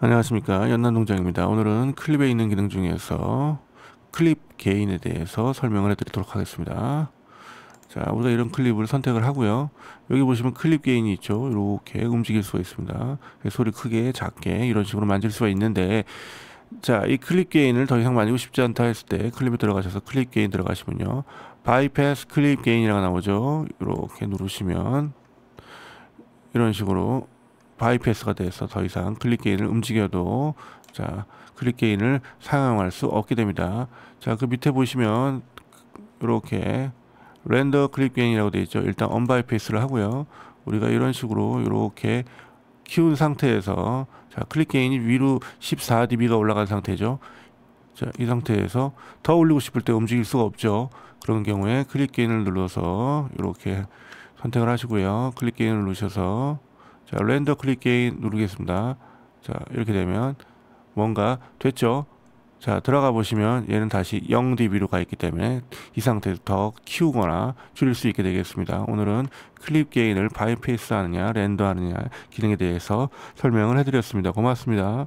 안녕하십니까 연남동장입니다 오늘은 클립에 있는 기능 중에서 클립 개인에 대해서 설명을 해드리도록 하겠습니다 자 우리가 이런 클립을 선택을 하고요 여기 보시면 클립 개인이 있죠 이렇게 움직일 수가 있습니다 예, 소리 크게 작게 이런 식으로 만질 수가 있는데 자, 이 클립 개인을더 이상 만지고 싶지 않다 했을 때 클립에 들어가셔서 클립 개인 들어가시면요. 바이패스 클립 개인이라고 나오죠. 이렇게 누르시면 이런 식으로 바이패스가 돼서 더 이상 클릭 게인을 움직여도 자 클릭 게인을 사용할 수 없게 됩니다. 자 그 밑에 보시면 이렇게 렌더 클릭 게인이라고 되어 있죠. 일단 언바이패스를 하고요. 우리가 이런 식으로 이렇게 키운 상태에서 자 클릭 게인이 위로 14dB가 올라간 상태죠. 자, 이 상태에서 더 올리고 싶을 때 움직일 수가 없죠. 그런 경우에 클릭 게인을 눌러서 이렇게 선택을 하시고요. 클릭 게인을 누르셔서 자, 렌더 클릭 게인 누르겠습니다. 자, 이렇게 되면 뭔가 됐죠? 자, 들어가 보시면 얘는 다시 0dB로 가 있기 때문에 이 상태에서 더 키우거나 줄일 수 있게 되겠습니다. 오늘은 클립 게인을 바이페이스 하느냐, 렌더 하느냐 기능에 대해서 설명을 해드렸습니다. 고맙습니다.